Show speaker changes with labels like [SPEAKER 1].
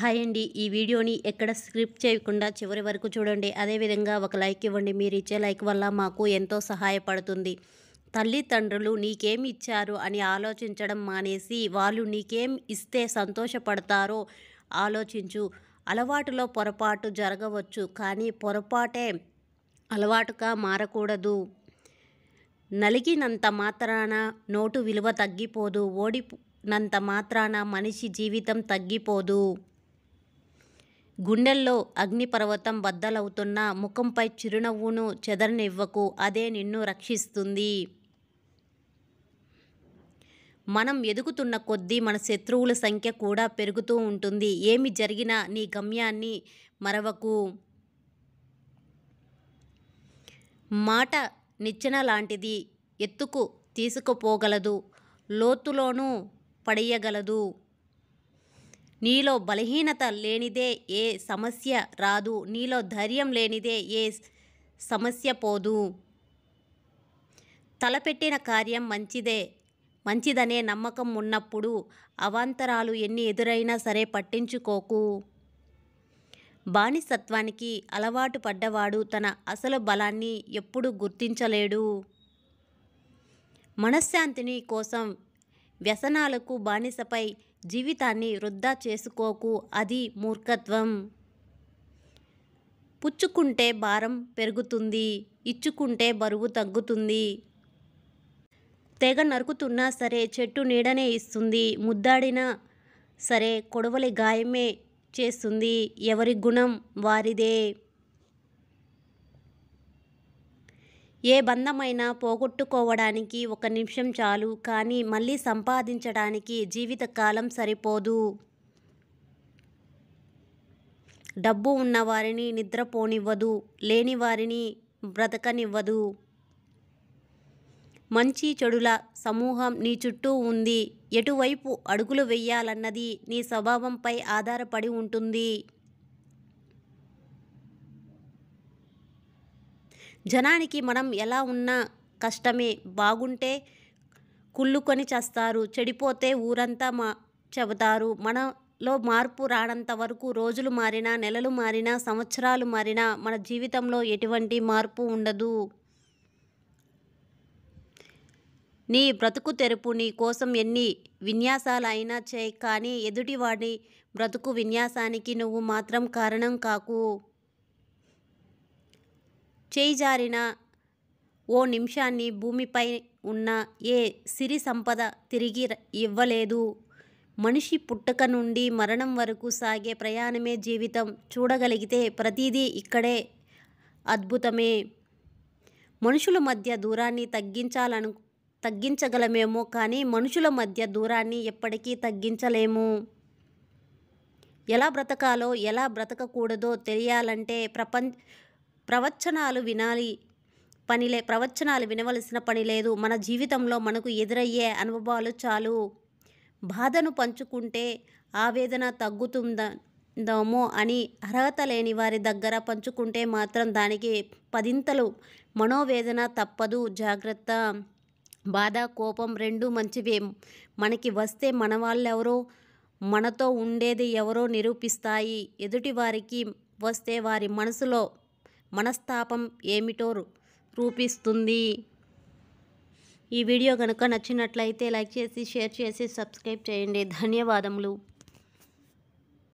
[SPEAKER 1] hi అండి ఈ వీడియోని ఎక్కడ స్క్రిప్ట్ చేయకుండా చివరి వరకు చూడండి అదేవిధంగా ఒక లైక్ ఇవ్వండి మీరు ఇచ్చే లైక్ వల్ల మాకు ఎంతో సహాయపడుతుంది తల్లిదండ్రులు నీకేమి ఇచ్చారు అని ఆలోచించడం మానేసి వాళ్ళు నీకేం ఇస్తే సంతోషపడతారో ఆలోచించు అలవాటులో పొరపాటు జరగవచ్చు కానీ పొరపాటే అలవాటుగా మారకూడదు నలిగినంత మాత్రాన నోటు విలువ తగ్గిపోదు ఓడి నంత మాత్రాన మనిషి జీవితం తగ్గిపోదు గుండెల్లో అగ్నిపర్వతం బద్దలవుతున్న ముఖంపై చిరునవ్వును చెదరనివ్వకు అదే నిన్ను రక్షిస్తుంది మనం ఎదుగుతున్న కొద్దీ మన శత్రువుల సంఖ్య కూడా పెరుగుతూ ఉంటుంది ఏమి జరిగినా నీ గమ్యాన్ని మరవకు మాట నిచ్చెన లాంటిది ఎత్తుకు తీసుకుపోగలదు లోతులోనూ పడేయగలదు నీలో బలహీనత లేనిదే ఏ సమస్య రాదు నీలో ధైర్యం లేనిదే ఏ సమస్య పోదు తలపెట్టిన కార్యం మంచిదే మంచిదనే నమ్మకం ఉన్నప్పుడు అవాంతరాలు ఎన్ని ఎదురైనా సరే పట్టించుకోకు బానిసత్వానికి అలవాటు పడ్డవాడు తన అసలు బలాన్ని ఎప్పుడూ గుర్తించలేడు మనశ్శాంతిని కోసం వ్యసనాలకు బానిసపై జీవితాన్ని వృద్ధా చేసుకోకు అది మూర్ఖత్వం పుచ్చుకుంటే భారం పెరుగుతుంది ఇచ్చుకుంటే బరువు తగ్గుతుంది తెగ నరుకుతున్నా సరే చెట్టు నీడనే ఇస్తుంది ముద్దాడినా సరే కొడవలి గాయమే చేస్తుంది ఎవరి గుణం వారిదే ఏ బంధమైనా పోగొట్టుకోవడానికి ఒక నిమిషం చాలు కానీ మళ్ళీ సంపాదించడానికి జీవితకాలం సరిపోదు డబ్బు ఉన్నవారిని నిద్రపోనివ్వదు లేని వారిని బ్రతకనివ్వదు మంచి చెడుల సమూహం నీ చుట్టూ ఉంది ఎటువైపు అడుగులు వెయ్యాలన్నది నీ స్వభావంపై ఆధారపడి ఉంటుంది జనానికి మనం ఎలా ఉన్నా కష్టమే బాగుంటే కుళ్ళుకొని చేస్తారు చెడిపోతే ఊరంతా మా చెబుతారు మనలో మార్పు రానంత వరకు రోజులు మారినా నెలలు మారినా సంవత్సరాలు మారినా మన జీవితంలో ఎటువంటి మార్పు ఉండదు నీ బ్రతుకు తెరుపు నీ కోసం ఎన్ని విన్యాసాలు అయినా చేయి కానీ ఎదుటివాడి బ్రతుకు విన్యాసానికి నువ్వు మాత్రం కారణం కాకు చేయి జారిన ఓ నిమిషాన్ని భూమిపై ఉన్న ఏ సిరి సంపద తిరిగి ఇవ్వలేదు మనిషి పుట్టక నుండి మరణం వరకు సాగే ప్రయాణమే జీవితం చూడగలిగితే ప్రతిదీ ఇక్కడే అద్భుతమే మనుషుల మధ్య దూరాన్ని తగ్గించాలను తగ్గించగలమేమో కానీ మనుషుల మధ్య దూరాన్ని ఎప్పటికీ తగ్గించలేము ఎలా బ్రతకాలో ఎలా బ్రతకకూడదో తెలియాలంటే ప్రపంచ ప్రవచనాలు వినాలి పనిలే ప్రవచనాలు వినవలసిన పని లేదు మన జీవితంలో మనకు ఎదురయ్యే అనుభవాలు చాలు బాధను పంచుకుంటే ఆవేదన తగ్గుతుందమో అని అర్హత లేని వారి దగ్గర పంచుకుంటే మాత్రం దానికి పదింతలు మనోవేదన తప్పదు జాగ్రత్త బాధ కోపం రెండు మంచివే మనకి వస్తే మన వాళ్ళెవరో మనతో ఉండేది ఎవరో నిరూపిస్తాయి ఎదుటి వారికి వస్తే వారి మనసులో మనస్తాపం ఏమిటో రూపిస్తుంది ఈ వీడియో కనుక నచ్చినట్లయితే లైక్ చేసి షేర్ చేసి సబ్స్క్రైబ్ చేయండి ధన్యవాదములు